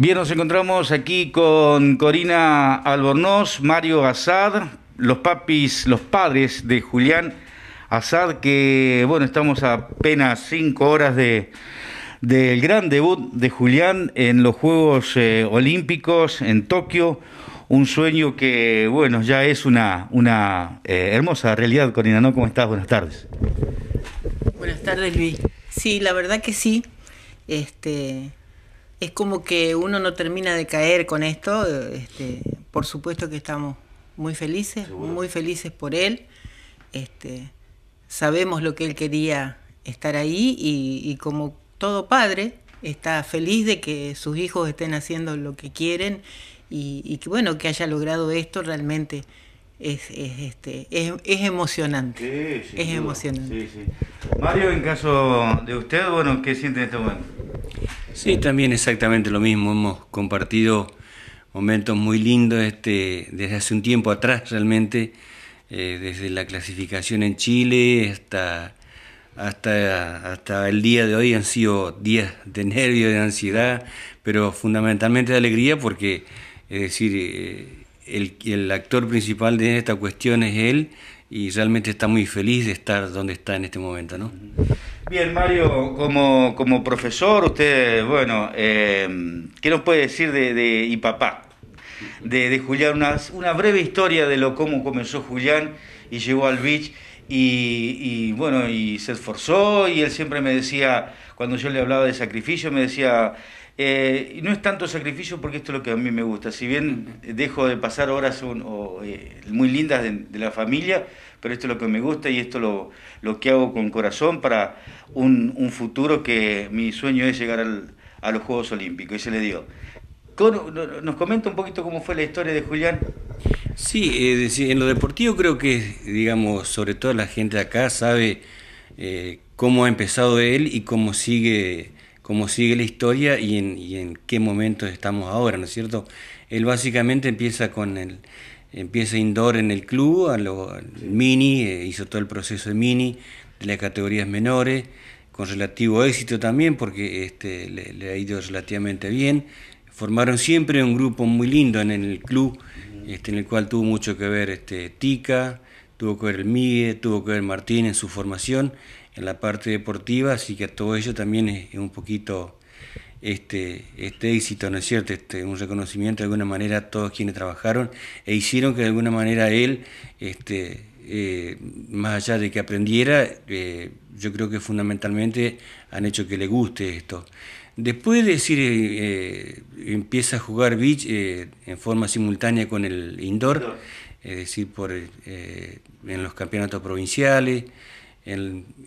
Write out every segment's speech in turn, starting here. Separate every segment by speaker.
Speaker 1: Bien, nos encontramos aquí con Corina Albornoz, Mario Azad, los papis, los padres de Julián Azad, que bueno, estamos a apenas cinco horas del gran debut de Julián en los Juegos eh, Olímpicos en Tokio. Un sueño que, bueno, ya es una, una eh, hermosa realidad, Corina, ¿no? ¿Cómo estás? Buenas tardes.
Speaker 2: Buenas tardes, Luis. Sí, la verdad que sí. Este, es como que uno no termina de caer con esto. Este, por supuesto que estamos muy felices, muy felices por él. Este, sabemos lo que él quería estar ahí y, como todo padre está feliz de que sus hijos estén haciendo lo que quieren y, que bueno que haya logrado esto realmente es, este es, emocionante es emocionante Mario en
Speaker 1: caso de usted bueno qué siente en este momento
Speaker 3: Sí, también exactamente lo mismo. Hemos compartido momentos muy lindos este, desde hace un tiempo atrás realmente, eh, desde la clasificación en Chile hasta, hasta, hasta el día de hoy han sido días de nervio, de ansiedad, pero fundamentalmente de alegría porque, es decir, eh, el actor principal de esta cuestión es él y realmente está muy feliz de estar donde está en este momento, ¿no?
Speaker 1: Bien, Mario, como, como profesor, usted, bueno, eh, ¿qué nos puede decir de, de y papá? De, Julián, una, una, breve historia de lo cómo comenzó Julián y llegó al beach y, y, bueno, y se esforzó y él siempre me decía, cuando yo le hablaba de sacrificio, me decía, eh, y no es tanto sacrificio porque esto es lo que a mí me gusta. Si bien dejo de pasar horas eh, muy lindas de, la familia, pero esto es lo que me gusta y esto lo, lo que hago con corazón para un, futuro que mi sueño es llegar al, a los Juegos Olímpicos. Y se le dio. ¿Nos comenta un poquito cómo fue la historia de Julián? Sí, en lo
Speaker 3: deportivo creo que, digamos, sobre todo la gente de acá sabe eh, cómo ha empezado él y cómo sigue cómo sigue la historia y en, qué momento estamos ahora, ¿no es cierto? Él básicamente empieza con el, empieza indoor en el club, a mini, eh, hizo todo el proceso de mini de las categorías menores, con relativo éxito también, porque este, le, ha ido relativamente bien. Formaron siempre un grupo muy lindo en el club, este, en el cual tuvo mucho que ver este, Tica, tuvo que ver el Migue, tuvo que ver Martín en su formación en la parte deportiva, así que a todo ello también es, un poquito este, este éxito, ¿no es cierto? Este, un reconocimiento de alguna manera a todos quienes trabajaron e hicieron que de alguna manera él, este, eh, más allá de que aprendiera, eh, yo creo que fundamentalmente han hecho que le guste esto. Después de decir, eh, empieza a jugar beach en forma simultánea con el indoor, es decir, por, en los campeonatos provinciales,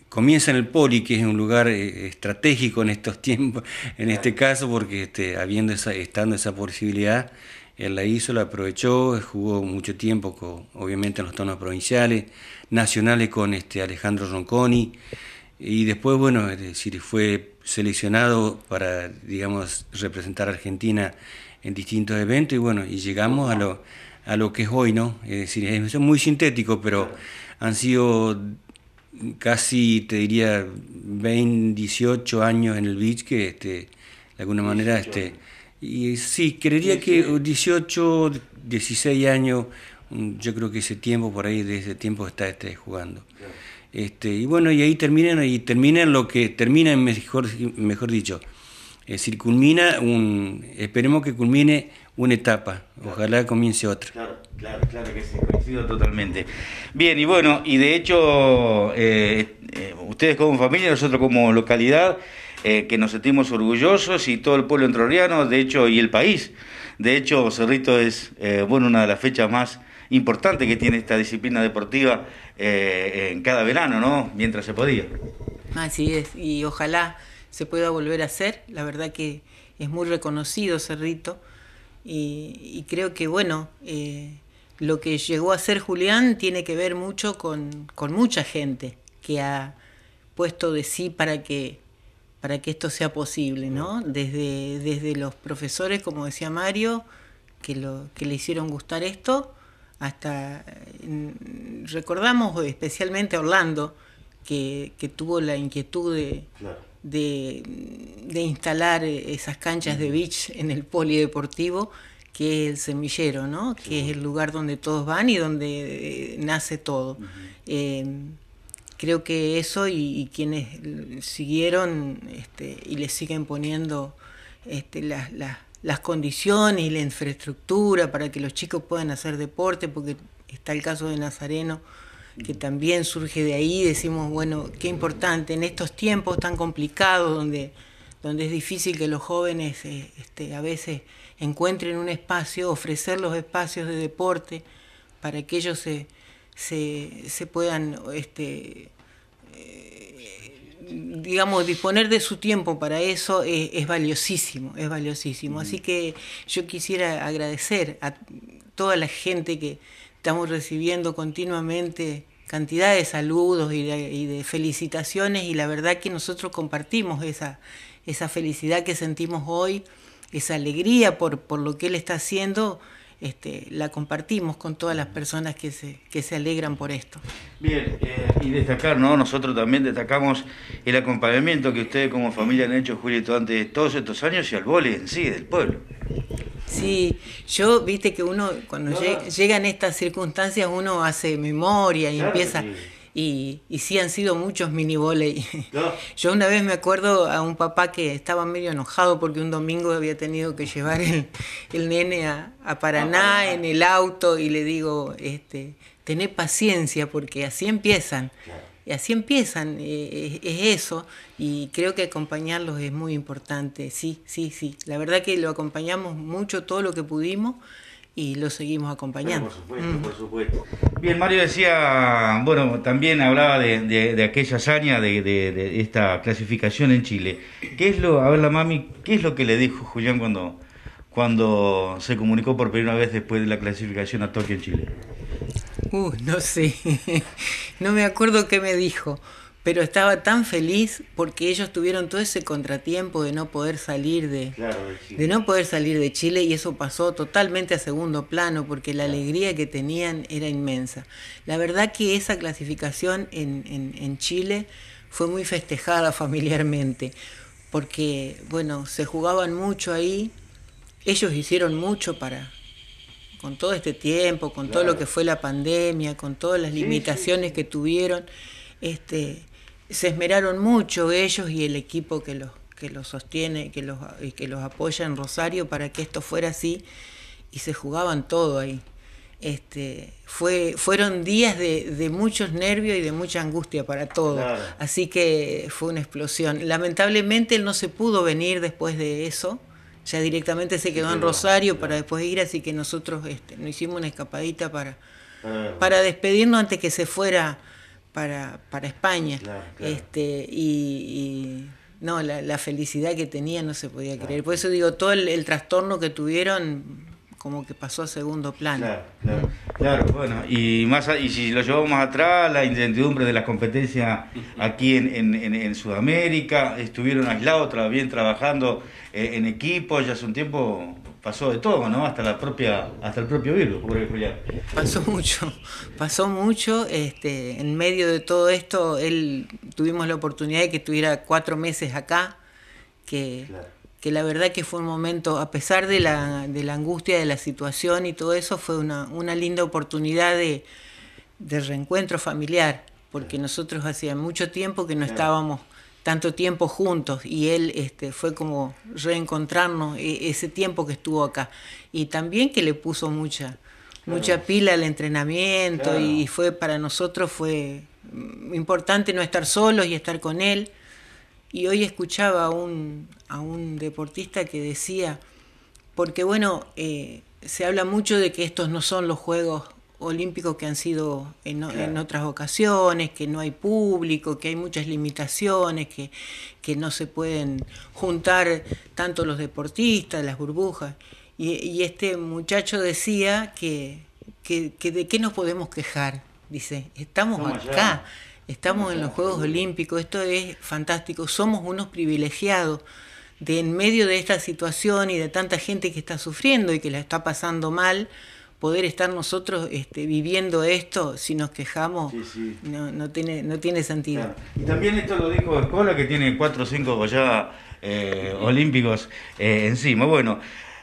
Speaker 3: comienza en el Poli, que es un lugar eh, estratégico en estos tiempos, en este caso, porque este, habiendo estando esa posibilidad, él la hizo, la aprovechó, jugó mucho tiempo, obviamente en los tonos provinciales, nacionales con este, Alejandro Ronconi, y después, bueno, decir, fue seleccionado para, digamos, representar a Argentina en distintos eventos, y bueno, y llegamos a lo, a lo que es hoy, ¿no? Es decir, es muy sintético, pero han sido casi, te diría, 20, 18 años en el beach, que este, de alguna manera, este, y sí, creería que 18, 16 años, yo creo que ese tiempo por ahí, de ese tiempo está este, jugando. Este, y bueno, y ahí terminan, y terminan lo que termina, mejor, mejor dicho, es eh, decir, culmina un, esperemos que culmine una etapa, ojalá comience otra.
Speaker 1: Claro, claro, claro que sí, coincido totalmente. Bien, y bueno, y de hecho, eh, eh, ustedes como familia, nosotros como localidad, eh, que nos sentimos orgullosos y todo el pueblo entrerriano, de hecho, y el país. De hecho, Cerrito es, bueno, una de las fechas más importantes que tiene esta disciplina deportiva en cada verano, ¿no? Mientras se podía.
Speaker 2: Así es, y ojalá se pueda volver a hacer. La verdad que es muy reconocido Cerrito y, creo que, bueno, eh, lo que llegó a ser Julián tiene que ver mucho con, mucha gente que ha puesto de sí para que para que esto sea posible, ¿no? Desde, desde los profesores, como decía Mario, que, lo, que le hicieron gustar esto, hasta mm, recordamos especialmente a Orlando, que, que tuvo la inquietud de, de, instalar eh, esas canchas de beach en el polideportivo, que es el semillero, ¿no? que es el lugar donde todos van y donde eh, nace todo. Eh, creo que eso y, quienes siguieron este, y le siguen poniendo este, las, condiciones y la infraestructura para que los chicos puedan hacer deporte, porque está el caso de Nazareno, que también surge de ahí, decimos, bueno, qué importante en estos tiempos tan complicados donde, donde es difícil que los jóvenes eh, este, a veces encuentren un espacio, ofrecer los espacios de deporte para que ellos se, puedan, este, eh, digamos, disponer de su tiempo para eso, eh, es, valiosísimo, es valiosísimo. Así que yo quisiera agradecer a toda la gente que Estamos recibiendo continuamente cantidad de saludos y de, felicitaciones y la verdad que nosotros compartimos esa, esa felicidad que sentimos hoy, esa alegría por, por lo que él está haciendo. Este, la compartimos con todas las personas que se, que se alegran por esto. Bien, eh,
Speaker 1: y destacar, ¿no? Nosotros también destacamos el acompañamiento que ustedes como familia han hecho, Julieto, de todos estos años y al vole en sí del pueblo.
Speaker 2: Sí, yo, viste que uno, cuando llegan estas circunstancias, uno hace memoria y empieza... Y, y sí han sido muchos mini voley. Yo una vez me acuerdo a un papá que estaba medio enojado porque un domingo había tenido que llevar el, nene a, Paraná en el auto y le digo, este, tené paciencia porque así empiezan. Y así empiezan, eh, eh, es eso, y creo que acompañarlos es muy importante, sí, sí, sí. La verdad que lo acompañamos mucho todo lo que pudimos y lo seguimos acompañando. por supuesto, mm. por supuesto.
Speaker 1: Bien, Mario decía, bueno, también hablaba de, aquella hazaña de, esta clasificación en Chile. ¿Qué es lo, a ver la mami, qué es lo que le dijo Julián cuando, cuando se comunicó por primera vez después de la clasificación a Tokio en Chile?
Speaker 2: no sé, no me acuerdo qué me dijo, pero estaba tan feliz porque ellos tuvieron todo ese contratiempo de no poder salir de, de no poder salir de Chile y eso pasó totalmente a segundo plano porque la alegría que tenían era inmensa. La verdad que esa clasificación en, en Chile fue muy festejada familiarmente porque bueno se jugaban mucho ahí, ellos hicieron mucho para con todo este tiempo, con todo lo que fue la pandemia, con todas las limitaciones que tuvieron, este, se esmeraron mucho ellos y el equipo que los, que los sostiene, que los, que los apoya en Rosario para que esto fuera así y se jugaban todo ahí. Este, fue, fueron días de, muchos nervios y de mucha angustia para todos. Así que fue una explosión. Lamentablemente él no se pudo venir después de eso ya directamente se quedó en Rosario para después ir, así que nosotros este, nos hicimos una escapadita para, para despedirnos antes que se fuera para, para España. Este, y, no, la, felicidad que tenía no se podía creer. Por eso digo, todo el, trastorno que tuvieron como que pasó a segundo plano.
Speaker 1: Claro, bueno, y, más y si lo llevamos atrás, la incertidumbre de las competencias aquí en, Sudamérica, estuvieron aislados, también trabajando eh, en equipo, ya hace un tiempo pasó de todo, ¿no? Hasta la propia, hasta el propio virus, Julián. Pasó
Speaker 2: mucho, pasó mucho. Este, en medio de todo esto, él tuvimos la oportunidad de que estuviera cuatro meses acá, que que la verdad que fue un momento, a pesar de la, angustia de la situación y todo eso, fue una, linda oportunidad de, reencuentro familiar, porque nosotros hacía mucho tiempo que no estábamos tanto tiempo juntos y él este, fue como reencontrarnos e, ese tiempo que estuvo acá. Y también que le puso mucha, mucha pila al entrenamiento y fue para nosotros fue importante no estar solos y estar con él. Y hoy escuchaba a un, deportista que decía, porque bueno, eh, se habla mucho de que estos no son los Juegos Olímpicos que han sido en, otras ocasiones, que no hay público, que hay muchas limitaciones, que, no se pueden juntar tanto los deportistas, las burbujas. Y, este muchacho decía que, de qué nos podemos quejar. Dice, estamos acá estamos en los Juegos Olímpicos, esto es fantástico, somos unos privilegiados de en medio de esta situación y de tanta gente que está sufriendo y que la está pasando mal, poder estar nosotros este, viviendo esto si nos quejamos No, no, tiene, no tiene sentido.
Speaker 1: Y también esto lo dijo Escola, que tiene cuatro o cinco ya eh, olímpicos eh, encima. Bueno,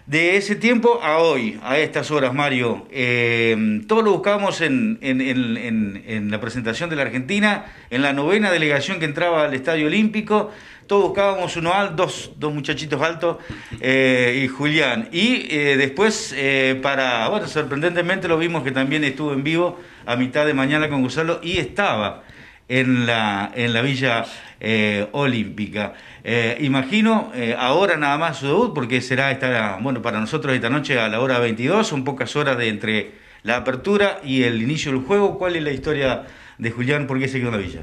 Speaker 1: de ese tiempo a hoy, a estas horas, Mario, eh, todo lo buscábamos en, en, la presentación de la Argentina, en la novena delegación que entraba al Estadio Olímpico, todos buscábamos uno alto, dos, dos muchachitos altos eh, y Julián. Y eh, después, para, bueno, sorprendentemente lo vimos que también estuvo en vivo a mitad de mañana con Gonzalo y estaba en la, en la Villa eh, Olímpica. Eh, imagino eh, ahora nada más su debut, porque será esta, bueno, para nosotros esta noche a la hora 22, son pocas horas de entre la apertura y el inicio del juego. ¿Cuál es la historia de Julián? ¿Por qué se quedó en la Villa?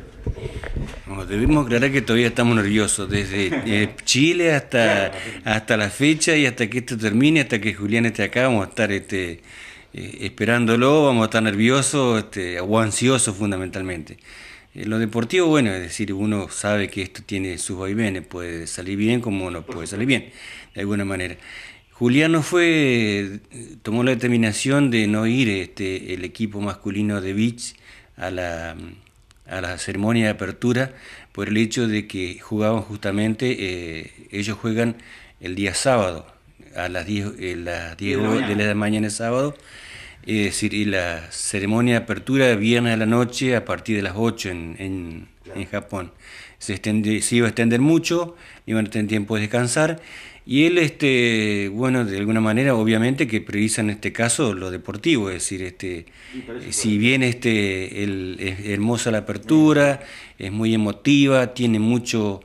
Speaker 1: debemos aclarar que todavía
Speaker 3: estamos nerviosos, desde Chile hasta, hasta la fecha y hasta que esto termine, hasta que Julián esté acá, vamos a estar este, esperándolo, vamos a estar nerviosos este, o ansiosos fundamentalmente. Eh, lo deportivo, bueno, es decir, uno sabe que esto tiene sus vaivenes, puede salir bien como no puede salir bien, de alguna manera. Juliano fue, eh, tomó la determinación de no ir este, el equipo masculino de Beach a la, mm, a la ceremonia de apertura por el hecho de que jugaban justamente, eh, ellos juegan el día sábado, a las 10, de la mañana el sábado, es decir, y la ceremonia de apertura viernes a la noche a partir de las 8 en, Japón. Se, iba a extender mucho, iban a tener tiempo de descansar. Y él, este, bueno, de alguna manera, obviamente que prioriza en este caso lo deportivo, es decir, este, si bien este, es hermosa la apertura, es muy emotiva, tiene mucho,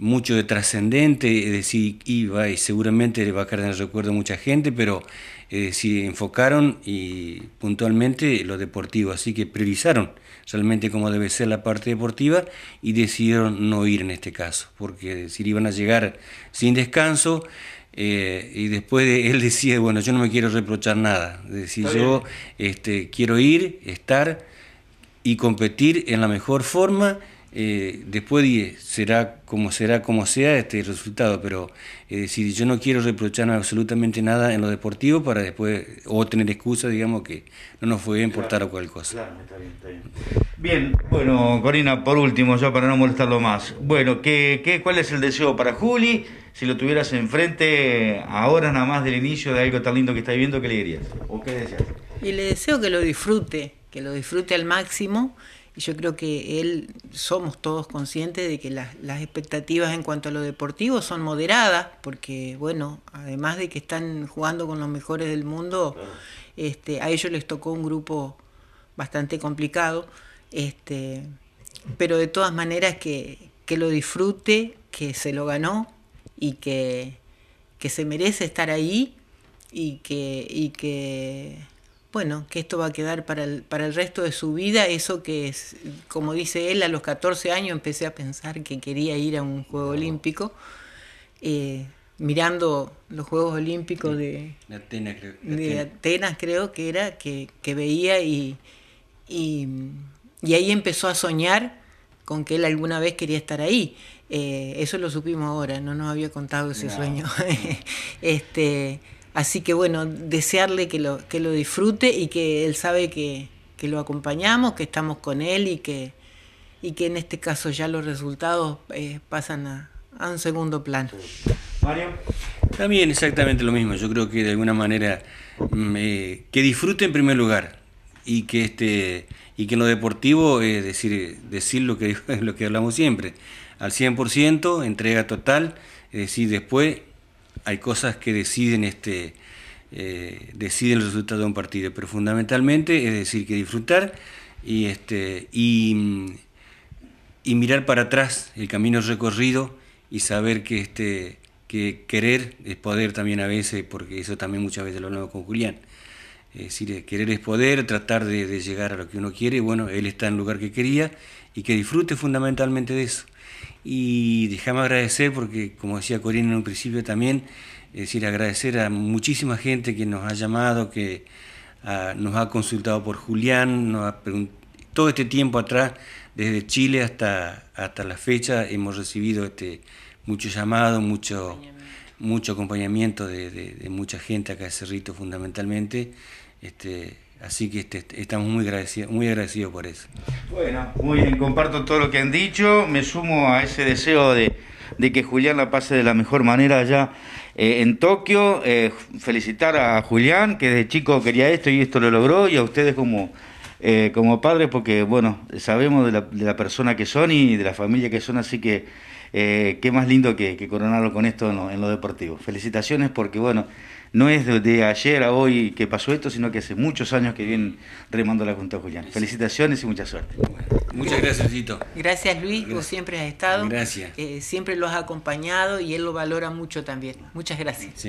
Speaker 3: mucho de trascendente, es decir, iba y seguramente le va a quedar en el recuerdo a mucha gente, pero eh, se enfocaron y puntualmente lo deportivo, así que priorizaron realmente como debe ser la parte deportiva y decidieron no ir en este caso, porque es decir, iban a llegar sin descanso. Eh, y después de, él decía, bueno, yo no me quiero reprochar nada, es decir, yo este, quiero ir, estar y competir en la mejor forma eh, después será como será como sea este resultado, pero es eh, yo no quiero reprochar absolutamente nada en lo deportivo para después, o tener excusa, digamos, que no nos fue bien por o cual cosa.
Speaker 1: bien, bueno, Corina, por último, ya para no molestarlo más, bueno, ¿qué, cuál es el deseo para Juli? Si lo tuvieras enfrente ahora nada más del inicio de algo tan lindo que está viviendo, ¿qué le dirías?
Speaker 2: Y le deseo que lo disfrute, que lo disfrute al máximo yo creo que él, somos todos conscientes de que las, expectativas en cuanto a lo deportivo son moderadas, porque bueno, además de que están jugando con los mejores del mundo, ah. este, a ellos les tocó un grupo bastante complicado, este, pero de todas maneras que, lo disfrute, que se lo ganó y que, se merece estar ahí y que, y que bueno, que esto va a quedar para el, para el resto de su vida, eso que es, como dice él, a los 14 años empecé a pensar que quería ir a un Juego Olímpico, eh, mirando los Juegos Olímpicos de, Atenas, creo, que era, que, veía y, ahí empezó a soñar con que él alguna vez quería estar ahí. Eh, eso lo supimos ahora, no nos había contado ese sueño. este Así que bueno, desearle que lo, que lo disfrute y que él sabe que, lo acompañamos, que estamos con él y que, y que en este caso ya los resultados eh, pasan a, un segundo plano. Mario.
Speaker 3: También exactamente lo mismo, yo creo que de alguna manera mm, eh, que disfrute en primer lugar y que este y que en lo deportivo es eh, decir decir lo que lo que hablamos siempre, al 100%, entrega total, es decir, después hay cosas que deciden este eh, deciden el resultado de un partido, pero fundamentalmente es decir que disfrutar y este mm, y, mirar para atrás el camino recorrido y saber que este que querer es poder también a veces, porque eso también muchas veces lo hablamos con Julián. Es decir, eh, querer es poder, tratar de, de llegar a lo que uno quiere. Bueno, él está en el lugar que quería y que disfrute fundamentalmente de eso. Y déjame agradecer porque, como decía Corina en un principio también, es decir, agradecer a muchísima gente que nos ha llamado, que ah, nos ha consultado por Julián, nos todo este tiempo atrás, desde Chile hasta, hasta la fecha, hemos recibido este, mucho llamado, mucho mucho acompañamiento de, mucha gente acá de Cerrito fundamentalmente. Este, Así que este, este, estamos muy agradecidos, muy agradecidos
Speaker 1: por eso. Bueno, muy bien, comparto todo lo que han dicho, me sumo a ese deseo de, que Julián la pase de la mejor manera allá eh, en Tokio. Eh, felicitar a Julián, que de chico quería esto y esto lo logró, y a ustedes como, eh, como padres, porque bueno, sabemos de la, persona que son y de la familia que son, así que qué más lindo que, coronarlo con esto en lo, en lo deportivo. Felicitaciones porque bueno no es de, ayer a hoy que pasó esto, sino que hace muchos años que viene remando la Junta Julián. Felicitaciones y mucha suerte. muchas gracias, Luisito.
Speaker 2: Gracias, Luis, tú siempre has estado. Gracias. Eh, siempre lo has acompañado y él lo valora mucho también. Muchas gracias.